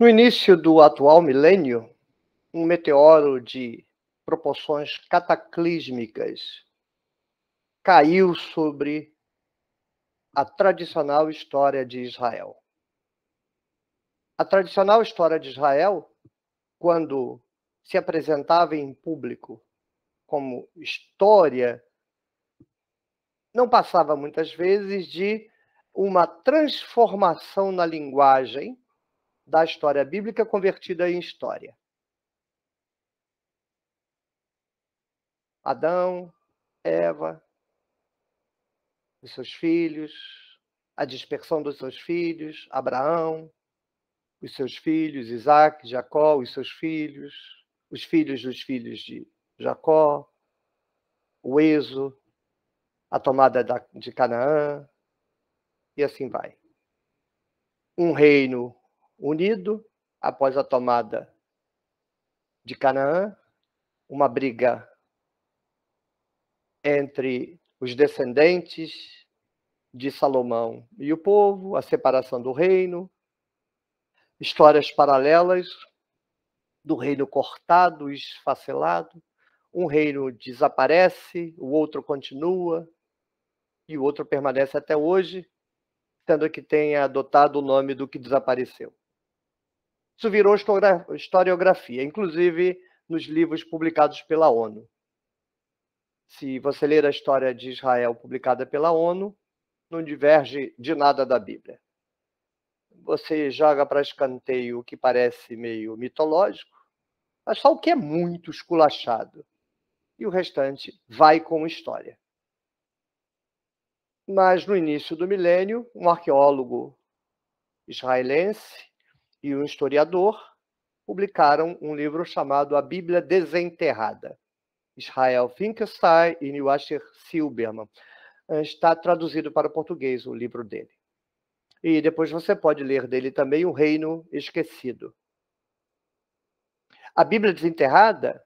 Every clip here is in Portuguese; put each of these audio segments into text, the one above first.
No início do atual milênio, um meteoro de proporções cataclísmicas caiu sobre a tradicional história de Israel. A tradicional história de Israel, quando se apresentava em público como história, não passava muitas vezes de uma transformação na linguagem da história bíblica convertida em história. Adão, Eva, os seus filhos, a dispersão dos seus filhos, Abraão, os seus filhos, Isaac, Jacó, os seus filhos, os filhos dos filhos de Jacó, o Êxodo, a tomada de Canaã, e assim vai. Um reino unido após a tomada de Canaã, uma briga entre os descendentes de Salomão e o povo, a separação do reino, histórias paralelas do reino cortado, esfacelado, um reino desaparece, o outro continua e o outro permanece até hoje, sendo que tenha adotado o nome do que desapareceu. Isso virou historiografia, inclusive nos livros publicados pela ONU. Se você ler a história de Israel publicada pela ONU, não diverge de nada da Bíblia. Você joga para escanteio o que parece meio mitológico, mas só o que é muito esculachado. E o restante vai com história. Mas no início do milênio, um arqueólogo israelense e um historiador publicaram um livro chamado A Bíblia Desenterrada. Israel Finkelstein e Asher Silberman. Eh, está traduzido para o português o livro dele. E depois você pode ler dele também O Reino Esquecido. A Bíblia Desenterrada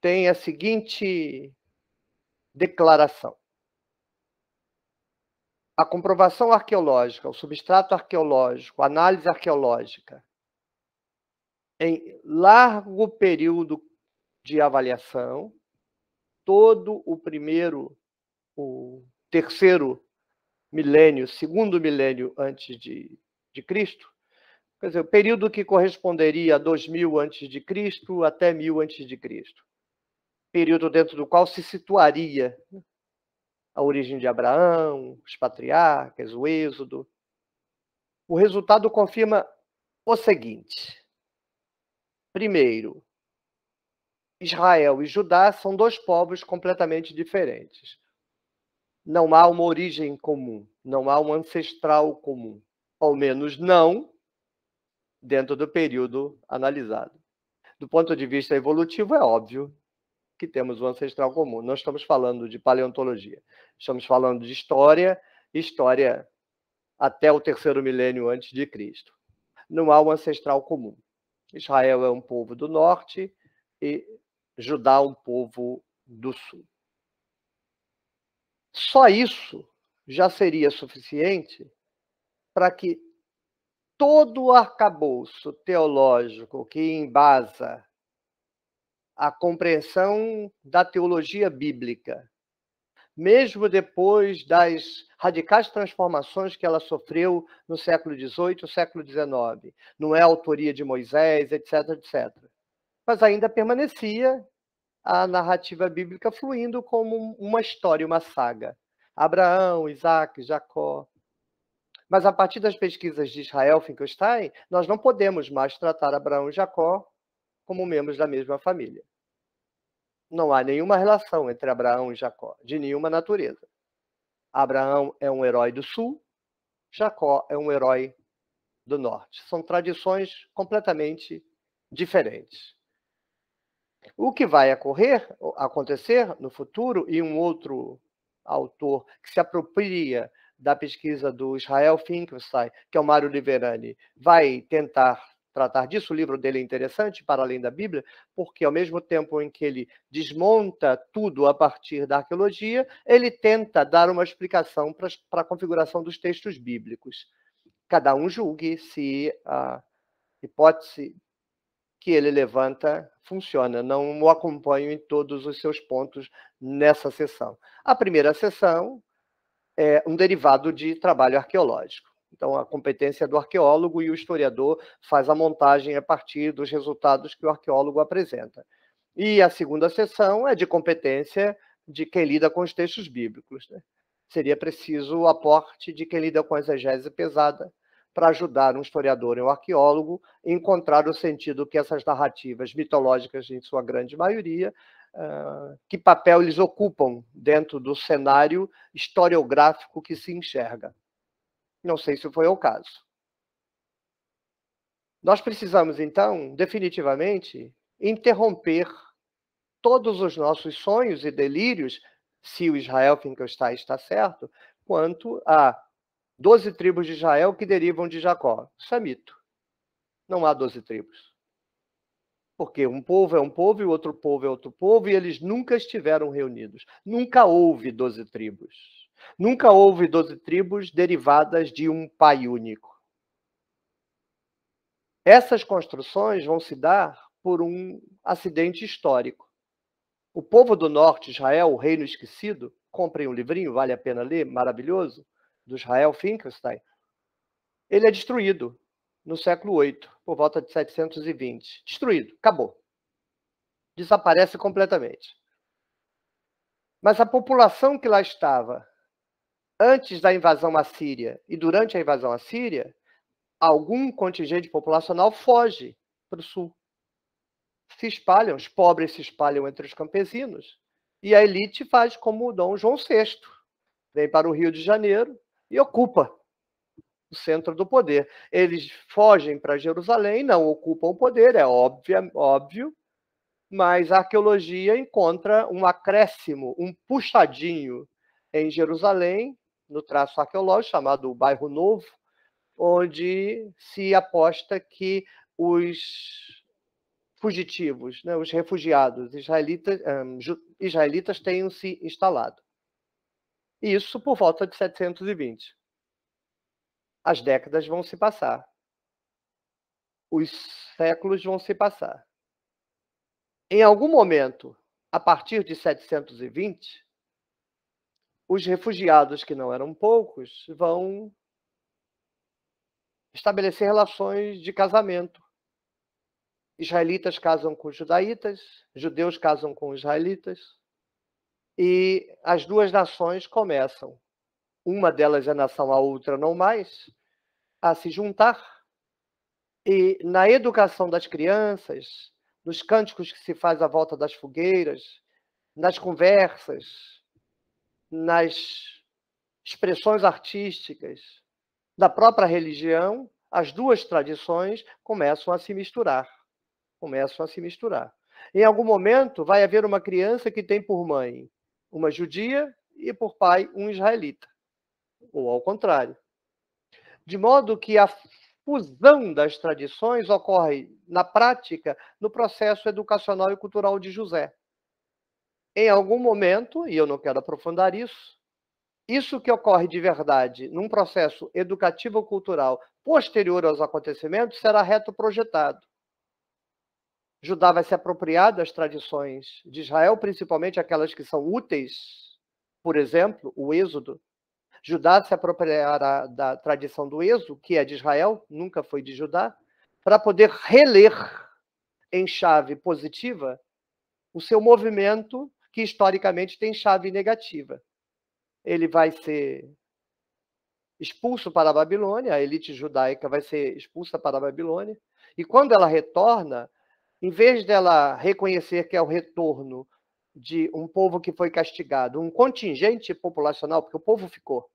tem a seguinte declaração: A comprovação arqueológica, o substrato arqueológico, a análise arqueológica em largo período de avaliação, todo o primeiro, o terceiro milênio, segundo milênio antes de, de Cristo, quer dizer, o período que corresponderia a 2000 antes de Cristo até 1000 antes de Cristo, período dentro do qual se situaria a origem de Abraão, os patriarcas, o êxodo. O resultado confirma o seguinte: Primeiro, Israel e Judá são dois povos completamente diferentes. Não há uma origem comum, não há um ancestral comum, ao menos não dentro do período analisado. Do ponto de vista evolutivo, é óbvio que temos um ancestral comum. Não estamos falando de paleontologia, estamos falando de história, história até o terceiro milênio antes de Cristo. Não há um ancestral comum. Israel é um povo do norte e Judá é um povo do sul. Só isso já seria suficiente para que todo o arcabouço teológico que embasa a compreensão da teologia bíblica mesmo depois das radicais transformações que ela sofreu no século XVIII, século XIX. Não é autoria de Moisés, etc, etc. Mas ainda permanecia a narrativa bíblica fluindo como uma história, uma saga. Abraão, Isaac, Jacó. Mas a partir das pesquisas de Israel Finkelstein, nós não podemos mais tratar Abraão e Jacó como membros da mesma família não há nenhuma relação entre Abraão e Jacó, de nenhuma natureza. Abraão é um herói do sul, Jacó é um herói do norte. São tradições completamente diferentes. O que vai ocorrer, acontecer no futuro, e um outro autor que se apropria da pesquisa do Israel Finkelstein, que é o Mário Liverani, vai tentar tratar disso. O livro dele é interessante, para além da Bíblia, porque ao mesmo tempo em que ele desmonta tudo a partir da arqueologia, ele tenta dar uma explicação para a configuração dos textos bíblicos. Cada um julgue se a hipótese que ele levanta funciona. Não o acompanho em todos os seus pontos nessa sessão. A primeira sessão é um derivado de trabalho arqueológico. Então, a competência é do arqueólogo e o historiador faz a montagem a partir dos resultados que o arqueólogo apresenta. E a segunda seção é de competência de quem lida com os textos bíblicos. Né? Seria preciso o aporte de quem lida com a exegese pesada para ajudar um historiador e um arqueólogo a encontrar o sentido que essas narrativas mitológicas, em sua grande maioria, ah, que papel eles ocupam dentro do cenário historiográfico que se enxerga. Não sei se foi o caso. Nós precisamos, então, definitivamente, interromper todos os nossos sonhos e delírios, se o Israel Finkelstein está certo, quanto a 12 tribos de Israel que derivam de Jacó. Isso é mito. Não há 12 tribos. Porque um povo é um povo e outro povo é outro povo, e eles nunca estiveram reunidos. Nunca houve 12 tribos. Nunca houve doze tribos derivadas de um pai único. Essas construções vão se dar por um acidente histórico. O povo do norte, Israel, o reino esquecido, comprem um livrinho, vale a pena ler, maravilhoso, do Israel Finkelstein. Ele é destruído no século VIII, por volta de 720. Destruído, acabou. Desaparece completamente. Mas a população que lá estava antes da invasão assíria e durante a invasão assíria, algum contingente populacional foge para o sul. Se espalham, os pobres se espalham entre os campesinos. E a elite faz como o Dom João VI: vem para o Rio de Janeiro e ocupa o centro do poder. Eles fogem para Jerusalém, não ocupam o poder, é óbvio, óbvio, mas a arqueologia encontra um acréscimo, um puxadinho em Jerusalém no traço arqueológico chamado Bairro Novo, onde se aposta que os fugitivos, né, os refugiados israelitas, um, israelitas tenham se instalado. Isso por volta de 720. As décadas vão se passar. Os séculos vão se passar. Em algum momento, a partir de 720, os refugiados, que não eram poucos, vão estabelecer relações de casamento. Israelitas casam com judaítas, judeus casam com israelitas, e as duas nações começam. Uma delas é nação, a outra não mais, a se juntar. E na educação das crianças, nos cânticos que se faz à volta das fogueiras, nas conversas, nas expressões artísticas da própria religião, as duas tradições começam a se misturar. Começam a se misturar. Em algum momento, vai haver uma criança que tem por mãe uma judia e por pai um israelita, ou ao contrário. De modo que a fusão das tradições ocorre, na prática, no processo educacional e cultural de José em algum momento, e eu não quero aprofundar isso, isso que ocorre de verdade num processo educativo cultural posterior aos acontecimentos será retroprojetado. Judá vai se apropriar das tradições de Israel, principalmente aquelas que são úteis, por exemplo, o Êxodo. Judá se apropriará da tradição do Êxodo, que é de Israel, nunca foi de Judá, para poder reler em chave positiva o seu movimento que historicamente tem chave negativa. Ele vai ser expulso para a Babilônia, a elite judaica vai ser expulsa para a Babilônia, e quando ela retorna, em vez dela reconhecer que é o retorno de um povo que foi castigado, um contingente populacional, porque o povo ficou,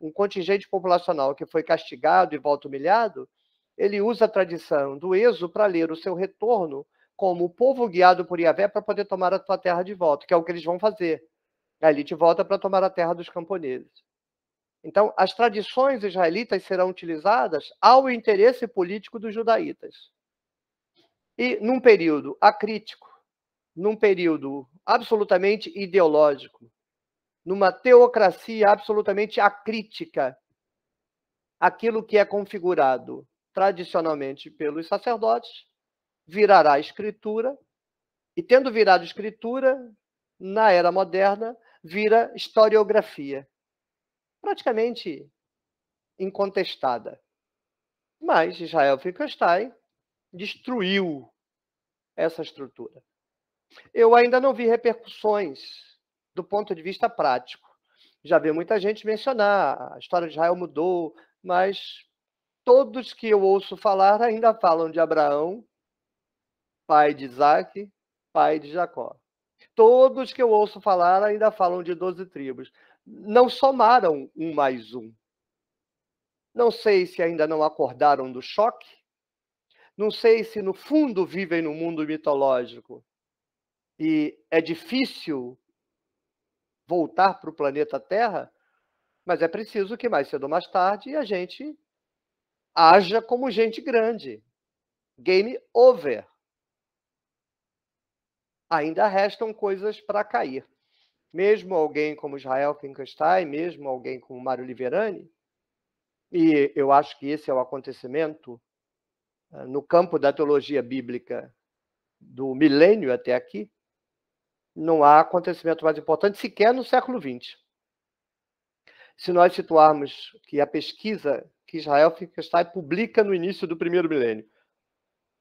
um contingente populacional que foi castigado e volta humilhado, ele usa a tradição do Êxodo para ler o seu retorno como o povo guiado por Iavé para poder tomar a sua terra de volta, que é o que eles vão fazer. A elite volta para tomar a terra dos camponeses. Então, as tradições israelitas serão utilizadas ao interesse político dos judaítas. E num período acrítico, num período absolutamente ideológico, numa teocracia absolutamente acrítica, aquilo que é configurado tradicionalmente pelos sacerdotes virará escritura, e tendo virado escritura, na era moderna, vira historiografia, praticamente incontestada. Mas Israel Finkelstein destruiu essa estrutura. Eu ainda não vi repercussões do ponto de vista prático. Já vi muita gente mencionar, a história de Israel mudou, mas todos que eu ouço falar ainda falam de Abraão pai de Isaac, pai de Jacó. Todos que eu ouço falar ainda falam de doze tribos. Não somaram um mais um. Não sei se ainda não acordaram do choque. Não sei se, no fundo, vivem no mundo mitológico. E é difícil voltar para o planeta Terra, mas é preciso que mais cedo ou mais tarde a gente haja como gente grande. Game over ainda restam coisas para cair. Mesmo alguém como Israel Finkelstein, mesmo alguém como Mário Liverani, e eu acho que esse é o acontecimento eh, no campo da teologia bíblica do milênio até aqui, não há acontecimento mais importante sequer no século XX. Se nós situarmos que a pesquisa que Israel Finkelstein publica no início do primeiro milênio,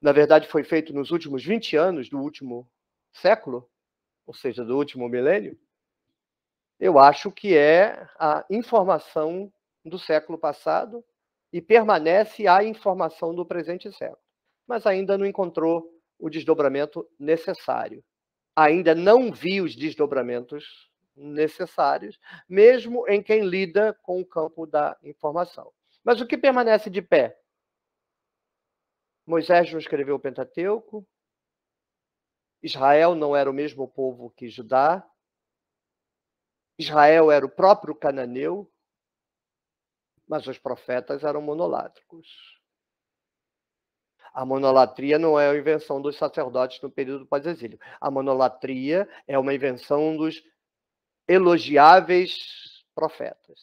na verdade foi feito nos últimos 20 anos do último século, ou seja, do último milênio, eu acho que é a informação do século passado e permanece a informação do presente século, mas ainda não encontrou o desdobramento necessário. Ainda não vi os desdobramentos necessários, mesmo em quem lida com o campo da informação. Mas o que permanece de pé? Moisés não escreveu o Pentateuco, Israel não era o mesmo povo que Judá. Israel era o próprio cananeu, mas os profetas eram monolátricos. A monolatria não é a invenção dos sacerdotes no período pós-exílio. A monolatria é uma invenção dos elogiáveis profetas.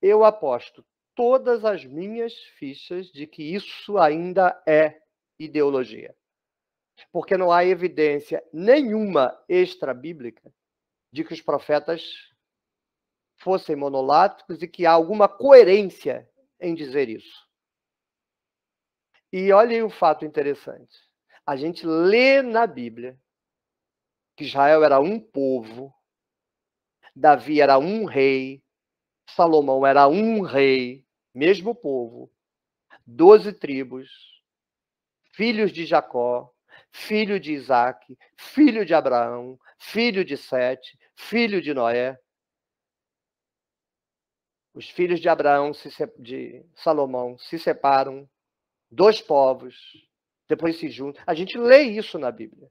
Eu aposto todas as minhas fichas de que isso ainda é ideologia porque não há evidência nenhuma extra-bíblica de que os profetas fossem monoláticos e que há alguma coerência em dizer isso. E olhem um fato interessante. A gente lê na Bíblia que Israel era um povo, Davi era um rei, Salomão era um rei, mesmo povo, doze tribos, filhos de Jacó, filho de Isaac, filho de Abraão, filho de Sete, filho de Noé. Os filhos de Abraão, de Salomão, se separam, dois povos, depois se juntam. A gente lê isso na Bíblia.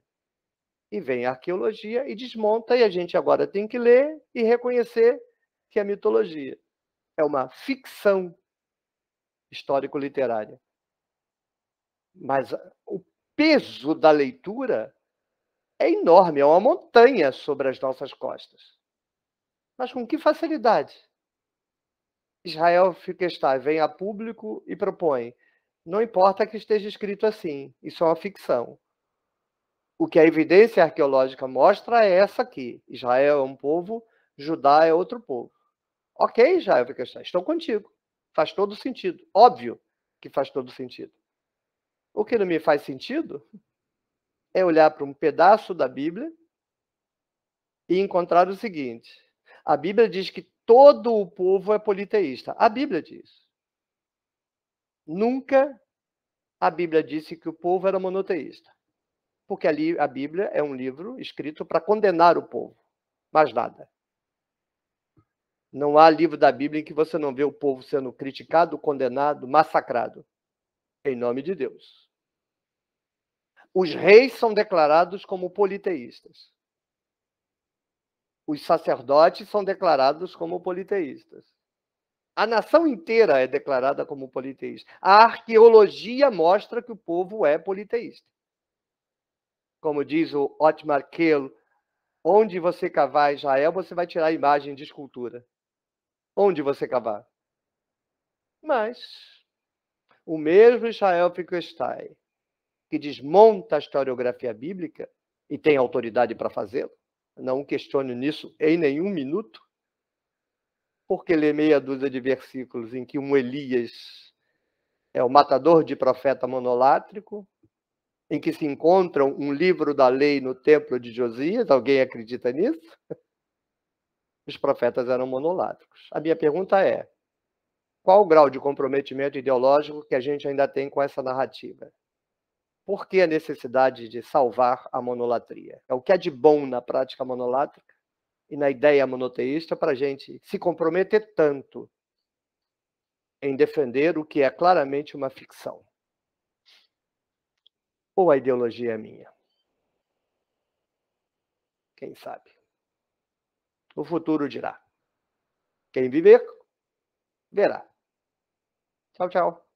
E vem a arqueologia e desmonta, e a gente agora tem que ler e reconhecer que é mitologia. É uma ficção histórico-literária. Mas o peso da leitura é enorme, é uma montanha sobre as nossas costas. Mas com que facilidade? Israel está vem a público e propõe: não importa que esteja escrito assim, isso é uma ficção. O que a evidência arqueológica mostra é essa aqui: Israel é um povo, Judá é outro povo. Ok, Israel está. estou contigo. Faz todo sentido. Óbvio que faz todo sentido. O que não me faz sentido é olhar para um pedaço da Bíblia e encontrar o seguinte: a Bíblia diz que todo o povo é politeísta. A Bíblia diz. Nunca a Bíblia disse que o povo era monoteísta. Porque ali a Bíblia é um livro escrito para condenar o povo. Mais nada. Não há livro da Bíblia em que você não vê o povo sendo criticado, condenado, massacrado. Em nome de Deus. Os reis são declarados como politeístas. Os sacerdotes são declarados como politeístas. A nação inteira é declarada como politeísta. A arqueologia mostra que o povo é politeísta. Como diz o Otmar Kehl, onde você cavar Israel, você vai tirar a imagem de escultura. Onde você cavar. Mas o mesmo Israel estai que desmonta a historiografia bíblica e tem autoridade para fazê-lo, não questiono nisso em nenhum minuto, porque lê meia dúzia de versículos em que um Elias é o matador de profeta monolátrico, em que se encontram um livro da lei no templo de Josias, alguém acredita nisso? Os profetas eram monolátricos. A minha pergunta é: qual o grau de comprometimento ideológico que a gente ainda tem com essa narrativa? Por que a necessidade de salvar a monolatria? É o que é de bom na prática monolátrica e na ideia monoteísta para a gente se comprometer tanto em defender o que é claramente uma ficção. Ou a ideologia é minha? Quem sabe? O futuro dirá. Quem viver, verá. Tchau, tchau.